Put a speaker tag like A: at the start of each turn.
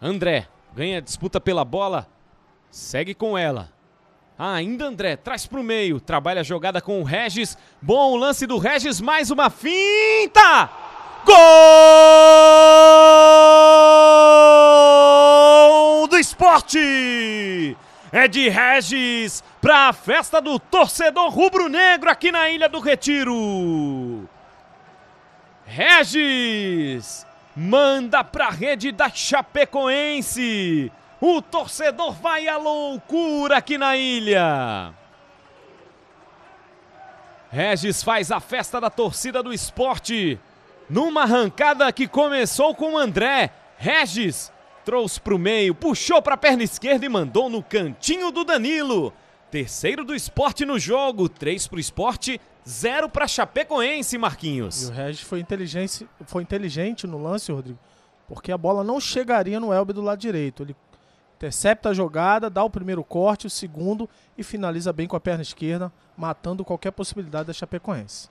A: André ganha disputa pela bola, segue com ela. Ah, ainda André, traz para o meio, trabalha a jogada com o Regis. Bom o lance do Regis, mais uma finta! Gol do esporte! É de Regis para a festa do torcedor rubro-negro aqui na Ilha do Retiro. Regis! manda para a rede da Chapecoense. O torcedor vai à loucura aqui na ilha. Regis faz a festa da torcida do esporte. Numa arrancada que começou com o André. Regis trouxe para o meio, puxou para a perna esquerda e mandou no cantinho do Danilo. Terceiro do esporte no jogo, três para o esporte, zero
B: para Chapecoense, Marquinhos. E o Regis foi inteligente, foi inteligente no lance, Rodrigo, porque a bola não chegaria no Elber do lado direito. Ele intercepta a jogada, dá o primeiro corte, o segundo e finaliza bem com a perna esquerda, matando qualquer possibilidade da Chapecoense.